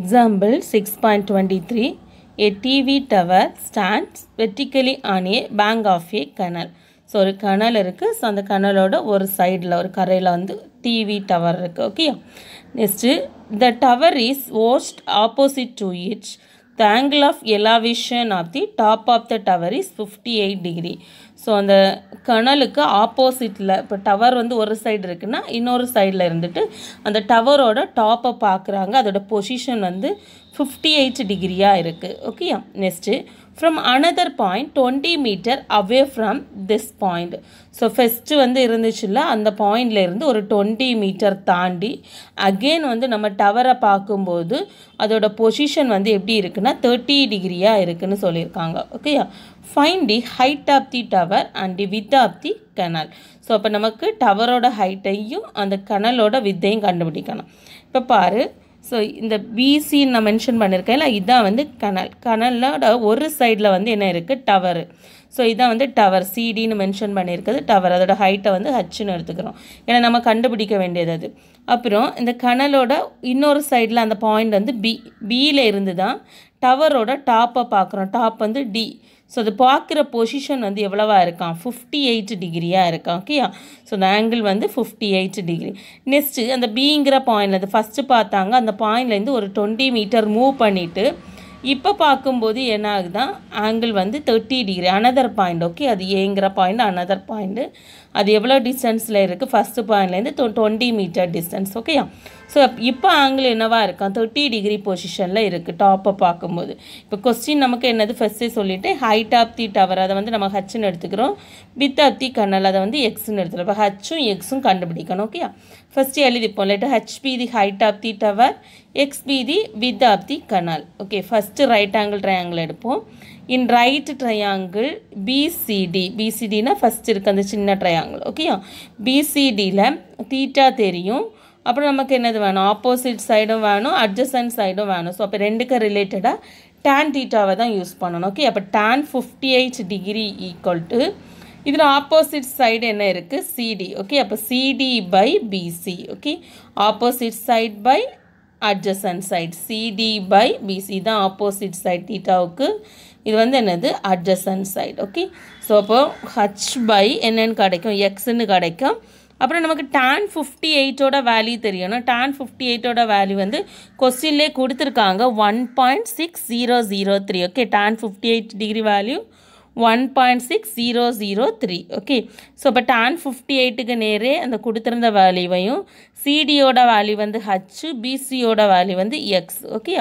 Example 6.23 A TV tower stands vertically on a bank of a canal. So ஒரு canal இருக்குது so அந்த கனலோட ஒரு சைடில் ஒரு கரையில் வந்து டிவி டவர் இருக்குது okay next the tower is almost opposite to it's the angle of elevation of the top of the tower is fifty eight degree so அந்த கணலுக்கு ஆப்போசிட்டில் இப்போ டவர் வந்து ஒரு சைடு இருக்குன்னா இன்னொரு சைடில் இருந்துட்டு அந்த டவரோட டாப்பை பார்க்குறாங்க அதோட பொசிஷன் வந்து ஃபிஃப்டி எயிட் டிகிரியாக இருக்குது ஓகேயா next from another point twenty metre away from this point so first வந்து இருந்துச்சுல்ல அந்த பாயிண்ட்லேருந்து ஒரு டுவெண்ட்டி மீட்டர் தாண்டி அகெயின் வந்து நம்ம டவரை பார்க்கும்போது அதோட பொசிஷன் வந்து எப்படி இருக்குன்னா தேர்ட்டி டிகிரியாக இருக்குதுன்னு சொல்லியிருக்காங்க ஓகேயா find the height of the tower and the width of the canal so அப்போ நமக்கு டவரோட ஹைட்டையும் அந்த கனலோட வித்தையும் கண்டுபிடிக்கணும் இப்போ பாரு ஸோ இந்த பிசின்னு நான் மென்ஷன் பண்ணியிருக்கேன் இல்லை இதான் வந்து கனல் கனலோட ஒரு சைடில் வந்து என்ன இருக்குது டவரு ஸோ இதான் வந்து டவர் சிடின்னு மென்ஷன் பண்ணியிருக்கிறது டவர் அதோட ஹைட்டை வந்து ஹச்சுன்னு எடுத்துக்கிறோம் ஏன்னா நம்ம கண்டுபிடிக்க வேண்டியது அது அப்புறம் இந்த கனலோட இன்னொரு சைடில் அந்த பாயிண்ட் வந்து பி பியில் இருந்து தான் டவரோட டாப்பை பார்க்குறோம் டாப் வந்து டி ஸோ அது பார்க்குற பொசிஷன் வந்து எவ்வளவா இருக்கான் ஃபிஃப்டி எயிட் டிகிரியாக இருக்கான் ஓகேயா ஸோ அந்த ஆங்கிள் வந்து ஃபிஃப்டி எயிட் டிகிரி நெக்ஸ்ட்டு அந்த பிங்கிற பாயிண்டில் அது ஃபஸ்ட்டு பார்த்தாங்க அந்த பாயிண்ட்லேருந்து ஒரு டுவெண்ட்டி மீட்டர் மூவ் பண்ணிவிட்டு இப்போ பார்க்கும்போது என்ன ஆகுதுதான் ஆங்கிள் வந்து thirty degree another point okay அது ஏங்கிற பாயிண்ட் அனதர் பாயிண்ட்டு அது எவ்வளோ டிஸ்டன்ஸில் இருக்குது ஃபஸ்ட்டு பாயிண்ட்லேருந்து டொ டுவெண்ட்டி மீட்டர் டிஸ்டன்ஸ் ஓகேயா ஸோ இப்போ ஆங்கிள் என்னவாக இருக்கான் தேர்ட்டி டிகிரி பொசிஷனில் இருக்குது டாப்பை பார்க்கும்போது இப்போ கொஸ்டின் நமக்கு என்னது ஃபஸ்ட்டே சொல்லிவிட்டு ஹைட் ஆப் தி டவர் அதை வந்து நம்ம ஹச்சுன்னு எடுத்துக்கிறோம் வித் ஆப் தி கண்ணல் அதை வந்து எக்ஸ்னு எடுத்துக்கிறோம் இப்போ ஹச்சும் எக்ஸும் கண்டுபிடிக்கணும் ஓகே ஃபஸ்ட்டு எழுதிப்போம் let h be the height of the tower x be the width of the canal okay first right angle triangle எடுப்போம் இன் ரைட் ட்ரையாங்கிள் பிசிடி பிசிடினா ஃபஸ்ட் இருக்குது அந்த சின்ன ட்ரையாங்கிள் ஓகேயா பிசிடியில் தீட்டா தெரியும் அப்புறம் நமக்கு என்னது வேணும் ஆப்போசிட் சைடும் வேணும் அட்ஜசன்ட் சைடும் வேணும் ஸோ அப்போ ரெண்டுக்கு ரிலேட்டடாக டேன் டீட்டாவை தான் யூஸ் பண்ணணும் ஓகே அப்போ tan fifty eight degree equal to இதில் ஆப்போசிட் சைடு என்ன இருக்குது சிடி ஓகே அப்போ CD by BC okay opposite side by adjacent side CD by BC தான் ஆப்போசிட் சைட் டீட்டாவுக்கு இது வந்து என்னது அட்ஜசன்ட் சைட் ஓகே ஸோ அப்போது ஹச் பை என்னென்னு கிடைக்கும் எக்ஸ்ன்னு கிடைக்கும் அப்புறம் நமக்கு tan ஃபிஃப்டி எயிட்டோட வேல்யூ தெரியணும் டான் ஃபிஃப்டி எயிட்டோட வேல்யூ வந்து கொஸ்டின்லேயே கொடுத்துருக்காங்க one point six zero zero three okay Don fifty eight degree value one point six zero zero three okay so இப்போ டேன் ஃபிஃப்டி எயிட்டுக்கு நேரே அந்த கொடுத்துருந்த வேல்யூவையும் சிடியோட வேல்யூ வந்து ஹச்சு பிசியோட வேல்யூ வந்து எக்ஸ் ஓகே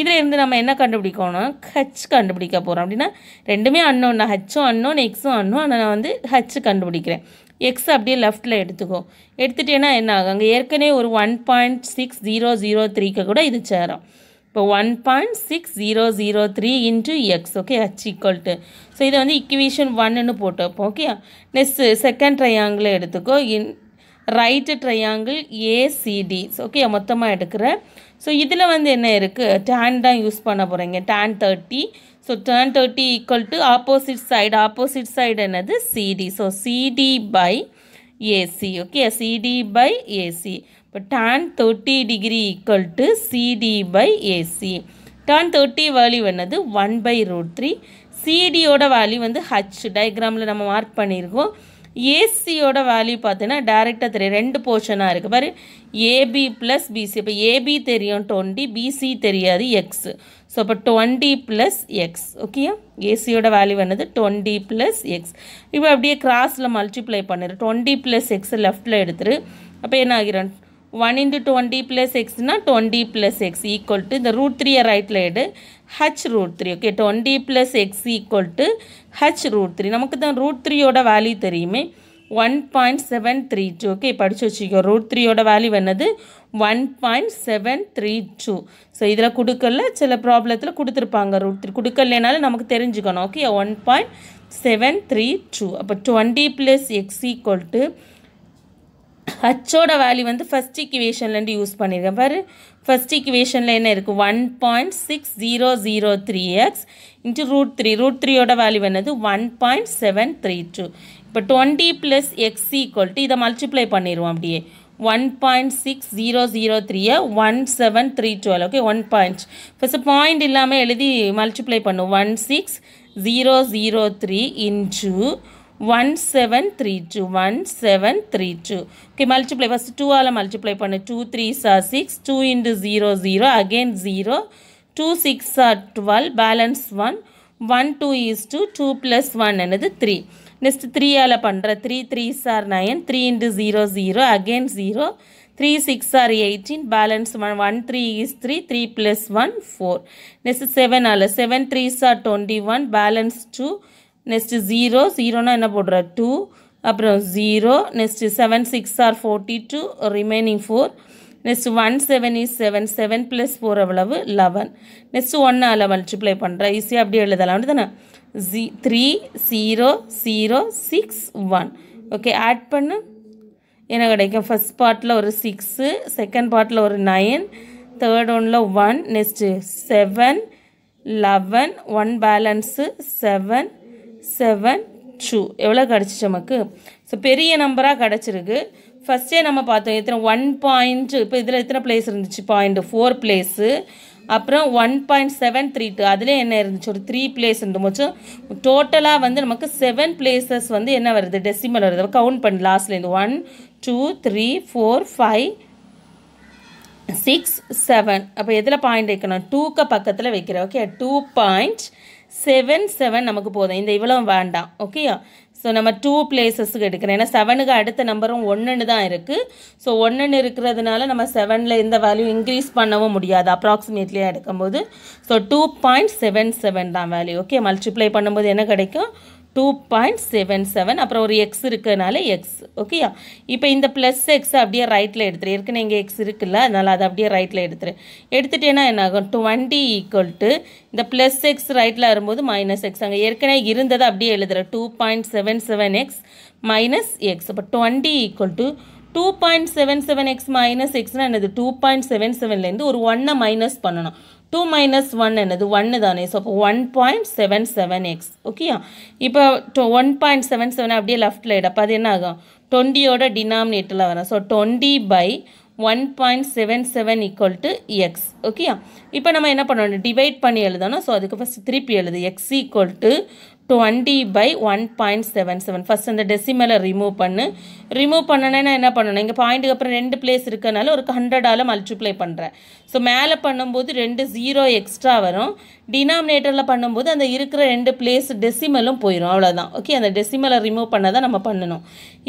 இதில் இருந்து நம்ம என்ன கண்டுபிடிக்கணும் ஹச் கண்டுபிடிக்க போகிறோம் அப்படின்னா ரெண்டுமே அன்னோன் நான் ஹச்சும் அன்னோன் எக்ஸும் ஆனால் நான் வந்து ஹச் கண்டுபிடிக்கிறேன் எக்ஸ் அப்படியே லெஃப்ட்டில் எடுத்துக்கோ எடுத்துட்டேன்னா என்ன ஆகும் அங்கே ஏற்கனவே ஒரு one point six zero zero த்ரீக்கு கூட இது சேரும் இப்போ one point six zero zero three into x okay h equal to so இதை வந்து இக்குவேஷன் ஒன்னுன்னு போட்டு வைப்போம் ஓகே நெக்ஸ்ட் செகண்ட் ட்ரையாங்கிளை எடுத்துக்கோ in right triangle ACD okay மொத்தமாக எடுக்கிறேன் ஸோ இதில் வந்து என்ன இருக்குது டேன் தான் யூஸ் பண்ண போகிறீங்க tan thirty so tan thirty equal to opposite side opposite side என்னது CD so CD by AC okay CD by AC இப்போ tan thirty degree equal to CD by AC tan thirty value என்னது one by root three சிடியோட value வந்து h டயக்ராமில் நம்ம mark பண்ணியிருக்கோம் ஏசியோட value பார்த்தீங்கன்னா டேரெக்டாக தெரியும் ரெண்டு போர்ஷனாக இருக்குது பாரு ஏபி ப்ளஸ் பிசி இப்போ ஏபி தெரியும் டுவெண்ட்டி பிசி தெரியாது எக்ஸு ஸோ அப்போ டுவெண்ட்டி ப்ளஸ் எக்ஸ் ஓகேயா ஏசியோட வேல்யூ வந்தது டுவெண்ட்டி ப்ளஸ் எக்ஸ் இப்போ அப்படியே கிராஸில் மல்டிப்ளை பண்ணிடு டுவெண்ட்டி ப்ளஸ் எக்ஸ் லெஃப்டில் எடுத்துரு அப்போ என்ன ஆகிறான் ஒன் இன்ட்டு டுவெண்ட்டி ப்ளஸ் எக்ஸ்னா twenty plus x equal to இந்த ரூட் த்ரீயை ரைட்டில் எடு h root three okay twenty plus x equal to h root three நமக்கு தான் ரூட் த்ரீயோட வேல்யூ தெரியுமே one point seven three two okay படித்து வச்சுக்கோ ரூட் த்ரீயோட வேல்யூ என்னது one point seven three two so இதில் கொடுக்கல சில ப்ராப்ளத்தில் கொடுத்துருப்பாங்க ரூட் த்ரீ கொடுக்கலனாலும் நமக்கு தெரிஞ்சுக்கணும் okay one point seven three two அப்போ twenty plus x equal to ஹச்சோட வேல்யூ வந்து ஃபஸ்ட் இக்குவேஷன்லேருந்து யூஸ் பண்ணியிருக்கேன் பாரு ஃபஸ்ட் இக்குவேஷனில் என்ன இருக்குது one point six zero zero three x into root three root த்ரீயோட வேல்யூ என்னது one point seven three two இப்போ twenty plus x equal to இதை மல்டிப்ளை பண்ணிடுவோம் அப்படியே one point six zero zero த்ரீயை one seven three twelve okay one point first point இல்லாமல் எழுதி multiply பண்ணும் one six zero zero three into one seven three two one seven three two okay multiply first டூவால் multiply பண்ணு two three are six two into zero zero again zero two six are twelve balance one one two is two two plus one என்னது three next த்ரீயால் பண்ணுற three threes are nine three into zero zero again zero three six are eighteen balance one one three is three three plus one four next seven all seven threes are twenty one balance two next zero ஜீரோனா என்ன போடுற two அப்புறம் zero next seven six are forty two remaining four next one seven is seven seven plus four அவ்வளவு eleven next all multiply பண்ணுறேன் ஈஸியாக அப்படியே எழுதலாம் அப்படி தானே three zero zero six one okay add பண்ணு என்ன கிடைக்கும் ஃபஸ்ட் பார்ட்டில் ஒரு சிக்ஸு செகண்ட் பார்ட்டில் ஒரு நைன் தேர்ட் ஒன்ல one next seven eleven one balance seven seven two எவ்வளோ கிடச்சிச்சு நமக்கு ஸோ பெரிய நம்பராக கிடச்சிருக்கு ஃபஸ்ட்டே நம்ம பார்த்தோம் எத்தனை ஒன் பாயிண்ட்டு இப்போ இதில் எத்தனை பிளேஸ் இருந்துச்சு பாயிண்ட்டு ஃபோர் பிளேஸு அப்புறம் one point seven three two அதிலே என்ன இருந்துச்சு ஒரு த்ரீ பிளேஸ்ன்ற போச்சும் டோட்டலாக வந்து நமக்கு செவன் பிளேசஸ் வந்து என்ன வருது டெசிமல் வருது கவுண்ட் பண்ணு லாஸ்ட்லேருந்து one two three four five six seven அப்போ எதில் பாயிண்ட் வைக்கணும் டூக்கு பக்கத்தில் வைக்கிறேன் okay two point seven seven நமக்கு போதும் இந்த இவ்வளோ வேண்டாம் ஓகேயா ஸோ நம்ம டூ ப்ளேஸஸுக்கு எடுக்கிறேன் ஏன்னா செவனுக்கு அடுத்த நம்பரும் ஒன்றுன்னு தான் இருக்குது ஸோ ஒன்றுன்னு இருக்கிறதுனால நம்ம செவனில் எந்த வேல்யூ இன்க்ரீஸ் பண்ணவும் முடியாது அப்ராக்சிமேட்லியாக எடுக்கும்போது so two point seven seven தான் வேல்யூ ஓகே மல்டிப்ளை பண்ணும்போது என்ன கிடைக்கும் டூ பாயிண்ட் செவன் செவன் அப்புறம் ஒரு எக்ஸ் இருக்கனால எக்ஸ் ஓகேயா இப்போ இந்த ப்ளஸ் எக்ஸ் அப்படியே ரைட்டில் எடுத்துரு ஏற்கனவே இங்கே எக்ஸ் இருக்குல்ல அதனால் அதை அப்படியே ரைட்டில் எடுத்துரு எடுத்துட்டேன்னா என்ன ஆகும் டுவெண்ட்டி ஈக்குவல் டு இந்த ப்ளஸ் எக்ஸ் ரைட்டில் வரும்போது மைனஸ் எக்ஸ் அங்கே ஏற்கனவே இருந்ததை அப்படியே எழுதுற two point seven seven x minus x அப்போ twenty equal to two point seven seven x minus எக்ஸ்னால் என்னது டூ பாயிண்ட் செவன் செவன்லேருந்து ஒரு ஒன்னை மைனஸ் பண்ணணும் டூ மைனஸ் ஒன் என்னது ஒன்று தானே ஸோ அப்போ one point seven seven x ஓகேயா இப்போ to one point seven seven அப்படியே லெஃப்டில் இட அது என்ன ஆகும் டுவெண்ட்டியோட டினாமினேட்டரில் வரும் so twenty by one point seven seven equal to x ஓகேயா இப்போ நம்ம என்ன பண்ணணும் டிவைட் பண்ணி எழுதணும் ஸோ அதுக்கு ஃபஸ்ட்டு திருப்பி எழுது x equal to twenty by one point seven seven first அந்த டெசிமலை ரிமூவ் பண்ணு ரிமூவ் பண்ணணுன்னா என்ன பண்ணணும் இங்கே பாயிண்ட்டுக்கு அப்புறம் ரெண்டு பிளேஸ் இருக்கனால ஒரு ஹண்ட்ரடால் மல்டிப்ளை பண்ணுறேன் ஸோ மேலே பண்ணும்போது ரெண்டு ஜீரோ எக்ஸ்ட்ரா வரும் டினாமினேட்டரில் பண்ணும்போது அந்த இருக்கிற ரெண்டு பிளேஸ் டெசிமலும் போயிடும் அவ்வளோதான் ஓகே அந்த டெசிமலை ரிமூவ் பண்ண தான் நம்ம பண்ணணும்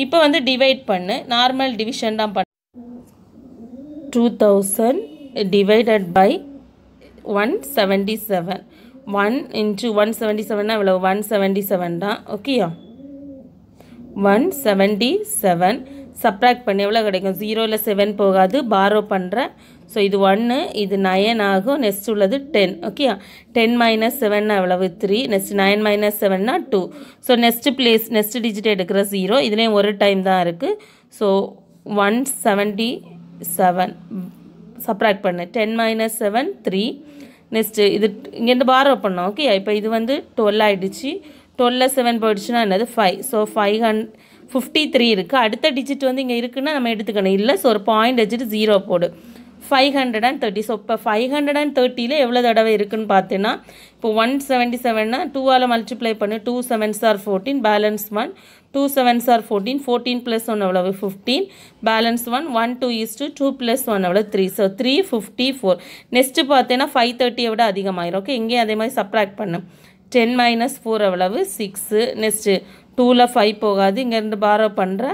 இப்போ வந்து டிவைட் பண்ணு நார்மல் டிவிஷன் தான் பண்ண two thousand divided by one seventy seven one into one seventy செவன்னா இவ்வளோ ஒன் செவன்ட்டி செவன் தான் ஓகேயா ஒன் செவன்டி செவன் சப்ராக்ட் பண்ணி எவ்வளோ கிடைக்கும் ஜீரோவில் செவன் போகாது பாரோ பண்ணுறேன் ஸோ இது ஒன்று இது நயன் ஆகும் நெக்ஸ்ட் உள்ளது டென் ஓகேயா டென் மைனஸ் செவன்னா எவ்வளவு த்ரீ நெக்ஸ்ட் நைன் மைனஸ் செவன்னா two so next place next digit எடுக்கிற ஜீரோ இதுலேயும் ஒரு டைம் தான் இருக்குது so one seventy seven subtract பண்ணு ten minus seven three next இது இங்கேருந்து பாரோ பண்ணோம் ஓகே இப்போ இது வந்து டுவெல் ஆகிடுச்சு டுவெல்ல செவன் போயிடுச்சுன்னா என்னது five so five hundred fifty three இருக்குது அடுத்த டிஜிட் வந்து இங்கே இருக்குன்னா நம்ம எடுத்துக்கணும் இல்லை ஸோ ஒரு பாயிண்ட் வச்சுட்டு ஜீரோ போடு five hundred and thirty so இப்போ ஃபைவ் ஹண்ட்ரட் அண்ட் தேர்ட்டியில் எவ்வளோ தடவை இருக்குன்னு பார்த்தீங்கன்னா இப்போ ஒன் செவன்ட்டி செவன்னா டூவால் மல்டிப்ளை பண்ணு two sevens are fourteen balance one two sevens are fourteen fourteen plus one அவ்வளவு fifteen balance one one two is two two plus one அவ்வளோ three so three fifty four next பார்த்தீங்கன்னா five தேர்ட்டியை விட அதிகமாயிரும் okay இங்கேயும் அதே மாதிரி subtract பண்ணும் டென் மைனஸ் ஃபோர் அவ்வளவு சிக்ஸு நெக்ஸ்ட்டு டூவில் ஃபைவ் போகாது இங்கேருந்து பாரோ பண்ணுற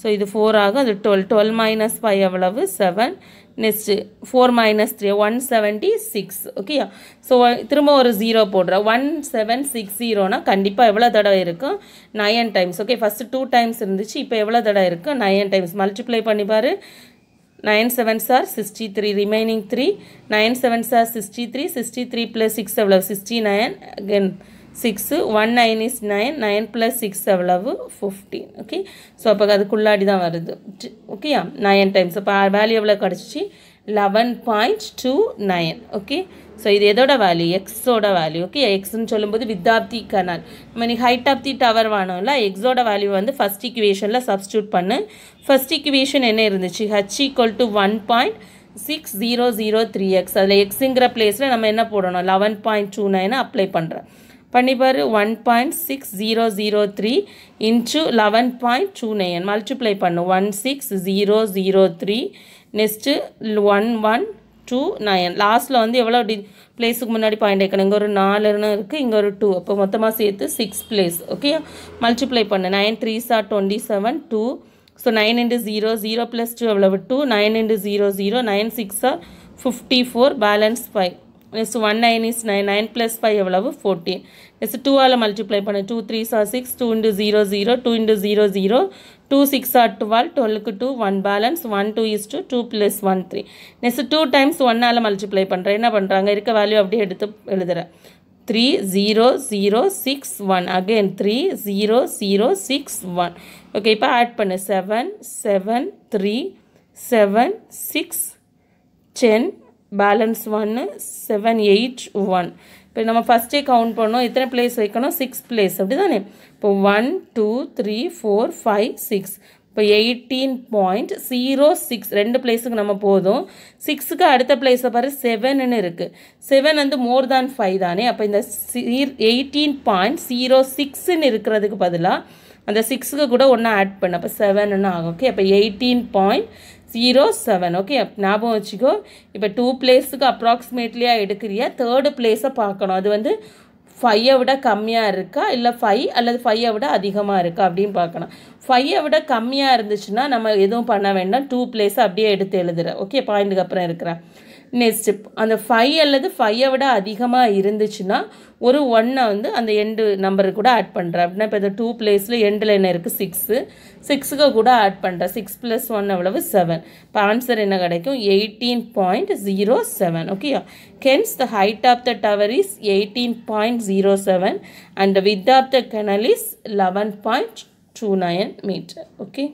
ஸோ இது ஃபோர் ஆகும் அது டுவெல் டுவெல் மைனஸ் ஃபைவ் எவ்வளவு seven next four minus three one seventy six ஓகேயா ஸோ திரும்ப ஒரு ஜீரோ போடுறேன் ஒன் செவன் சிக்ஸ் ஜீரோனா கண்டிப்பாக எவ்வளோ தடவை இருக்கும் nine times okay first two times இருந்துச்சு இப்போ எவ்வளோ தடவை இருக்கும் நயன் டைம்ஸ் மல்டிப்ளை பண்ணிப்பார் nine seven are sixty three remaining three nine seven are sixty three sixty three plus six எவ்வளோ sixty nine again six one nine is nine nine plus six எவ்வளவு fifteen okay so அப்போ அதுக்குள்ளாடி தான் வருது ஓகேயா nine times அப்போ value எவ்வளோ கிடச்சிச்சு eleven point two nine okay so இது எதோட வேல்யூ எக்ஸோட வேல்யூ ஓகே எக்ஸ்னு சொல்லும்போது வித்தாப்தி கனால் நம்ம நீ ஹைட் ஆஃப் தி டவர் வேணும்ல எக்ஸோட வேல்யூ வந்து ஃபஸ்ட் இக்குவேஷனில் சப்ஸ்டியூட் பண்ணு ஃபஸ்ட் இக்குவேஷன் என்ன இருந்துச்சு h equal to one point six zero zero three x அதில் எக்ஸுங்கிற பிளேஸில் நம்ம என்ன போடணும் லெவன் பாயிண்ட் டூ நைனை அப்ளை பண்ணுறேன் பண்ணிப்பாரு one point six zero zero three into eleven point two nine multiply பண்ணும் one six zero zero three next one one two nine லாஸ்ட்டில் வந்து எவ்வளோ டி பிளேஸுக்கு முன்னாடி பாயிண்ட் வைக்கணும் இங்கே ஒரு நாலுன்னு இருக்குது இங்கே ஒரு டூ அப்போ மொத்தமாக சேர்த்து சிக்ஸ் பிளேஸ் ஓகே மல்டிப்ளை பண்ணு nine three are twenty seven two so nine into zero zero plus two எவ்வளவு two nine into zero zero nine six are fifty four balance five next one nine is nine nine plus five எவ்வளவு fourteen next டூவால் multiply பண்ணு two three are six two into zero zero two into zero zero two six are twelve டுவெல்க்கு two one balance one two is two two plus one three next two times ஒன்னால் multiply பண்ணுறேன் என்ன பண்ணுறாங்க இருக்க value அப்படியே எடுத்து எழுதுகிறேன் three zero zero six one again three zero zero six one okay இப்போ ஆட் பண்ணு seven seven three seven six ten balance ஒன்று செவன் எயிட் ஒன் இப்போ நம்ம ஃபஸ்ட்டே கவுண்ட் பண்ணோம் எத்தனை பிளேஸ் வைக்கணும் சிக்ஸ் பிளேஸ் அப்படி தானே இப்போ one two three four five six இப்போ எயிட்டீன் பாயிண்ட் ஜீரோ சிக்ஸ் ரெண்டு பிளேஸுக்கு நம்ம போதும் சிக்ஸுக்கு அடுத்த பிளேஸை பாரு செவனுன்னு இருக்குது செவன் வந்து மோர் தேன் ஃபைவ் தானே அப்போ இந்த எயிட்டீன் பாயிண்ட் ஜீரோ சிக்ஸ்ன்னு இருக்கிறதுக்கு பதிலாக அந்த சிக்ஸுக்கு கூட ஒன்றா ஆட் பண்ண அப்போ செவன்னு ஆகும் ஓகே அப்போ eighteen point zero seven okay ஞாபகம் வச்சுக்கோ இப்போ டூ பிளேஸுக்கு அப்ராக்சிமேட்லியாக எடுக்கிறியா தேர்டு பிளேஸை பார்க்கணும் அது வந்து ஃபைவை விட கம்மியாக இருக்கா இல்லை ஃபைவ் அல்லது ஃபைவை விட அதிகமாக இருக்கா அப்படின்னு பார்க்கணும் ஃபைவை விட கம்மியாக இருந்துச்சுன்னா நம்ம எதுவும் பண்ண வேண்டாம் டூ பிளேஸை அப்படியே எடுத்து எழுதுற ஓகே பாயிண்ட்டுக்கு அப்புறம் இருக்கிறேன் நெக்ஸ்ட்டு அந்த ஃபைவ் அல்லது ஃபைவை விட அதிகமாக இருந்துச்சுன்னா ஒரு ஒன்னை வந்து அந்த எண்டு நம்பருக்கு கூட ஆட் பண்ணுறேன் அப்படின்னா இப்போ இந்த டூ பிளேஸில் எண்டில் என்ன இருக்குது சிக்ஸு சிக்ஸுக்கு கூட ஆட் பண்ணுறேன் சிக்ஸ் ப்ளஸ் ஒன் அவ்வளவு செவன் இப்போ ஆன்சர் என்ன கிடைக்கும் எயிட்டீன் பாயிண்ட் ஜீரோ செவன் ஓகேயா hence the height of the tower is eighteen point zero seven and width of the canal is eleven point two nine meter okay